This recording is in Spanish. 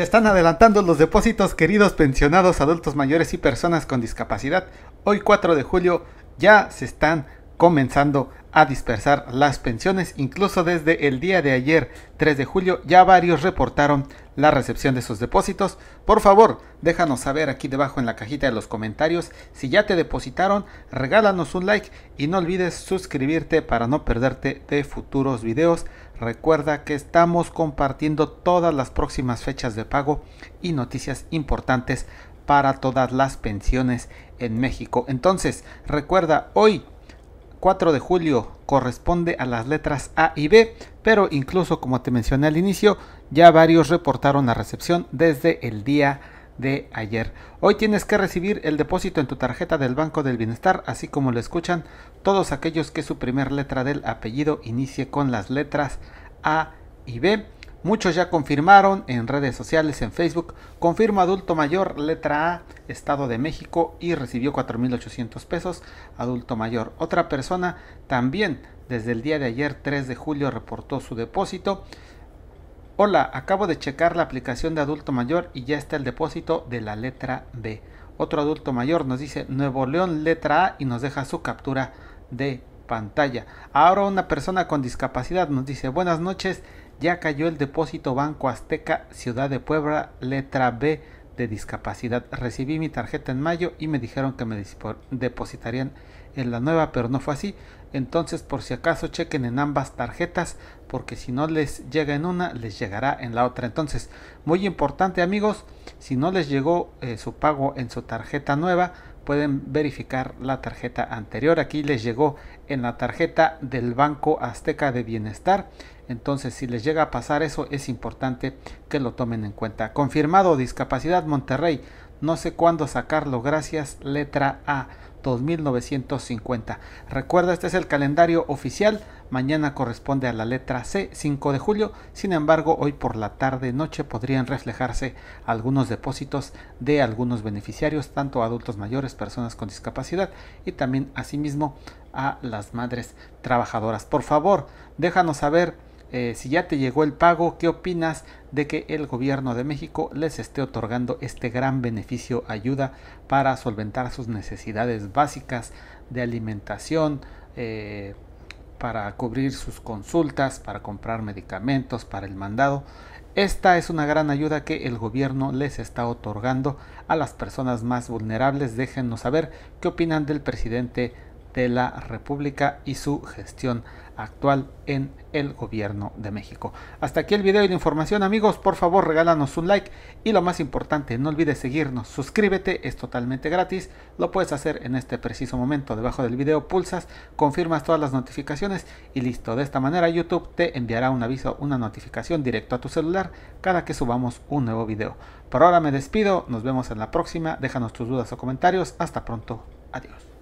se Están adelantando los depósitos, queridos pensionados, adultos mayores y personas con discapacidad. Hoy 4 de julio ya se están comenzando a dispersar las pensiones, incluso desde el día de ayer 3 de julio ya varios reportaron la recepción de sus depósitos. Por favor, déjanos saber aquí debajo en la cajita de los comentarios si ya te depositaron, regálanos un like y no olvides suscribirte para no perderte de futuros videos. Recuerda que estamos compartiendo todas las próximas fechas de pago y noticias importantes para todas las pensiones en México. Entonces, recuerda, hoy 4 de julio corresponde a las letras A y B, pero incluso como te mencioné al inicio, ya varios reportaron la recepción desde el día de ayer. Hoy tienes que recibir el depósito en tu tarjeta del Banco del Bienestar, así como lo escuchan todos aquellos que su primer letra del apellido inicie con las letras A y B. Muchos ya confirmaron en redes sociales, en Facebook, confirma adulto mayor, letra A, Estado de México y recibió 4.800 pesos, adulto mayor. Otra persona también desde el día de ayer, 3 de julio, reportó su depósito. Hola, acabo de checar la aplicación de adulto mayor y ya está el depósito de la letra B. Otro adulto mayor nos dice Nuevo León letra A y nos deja su captura de pantalla. Ahora una persona con discapacidad nos dice buenas noches, ya cayó el depósito Banco Azteca Ciudad de Puebla letra B de discapacidad. Recibí mi tarjeta en mayo y me dijeron que me depositarían en la nueva, pero no fue así. Entonces, por si acaso, chequen en ambas tarjetas, porque si no les llega en una, les llegará en la otra. Entonces, muy importante amigos, si no les llegó eh, su pago en su tarjeta nueva, pueden verificar la tarjeta anterior. Aquí les llegó en la tarjeta del Banco Azteca de Bienestar entonces, si les llega a pasar eso, es importante que lo tomen en cuenta. Confirmado, discapacidad Monterrey. No sé cuándo sacarlo. Gracias, letra A. 2950. Recuerda, este es el calendario oficial. Mañana corresponde a la letra C, 5 de julio. Sin embargo, hoy por la tarde noche podrían reflejarse algunos depósitos de algunos beneficiarios, tanto adultos mayores, personas con discapacidad y también asimismo a las madres trabajadoras. Por favor, déjanos saber eh, si ya te llegó el pago, ¿qué opinas de que el gobierno de México les esté otorgando este gran beneficio, ayuda para solventar sus necesidades básicas de alimentación, eh, para cubrir sus consultas, para comprar medicamentos, para el mandado? Esta es una gran ayuda que el gobierno les está otorgando a las personas más vulnerables. Déjenos saber qué opinan del presidente de la República y su gestión actual en el gobierno de México. Hasta aquí el video y la información amigos, por favor regálanos un like y lo más importante, no olvides seguirnos, suscríbete, es totalmente gratis, lo puedes hacer en este preciso momento, debajo del video pulsas, confirmas todas las notificaciones y listo, de esta manera YouTube te enviará un aviso, una notificación directo a tu celular cada que subamos un nuevo video. Por ahora me despido, nos vemos en la próxima, déjanos tus dudas o comentarios, hasta pronto, adiós.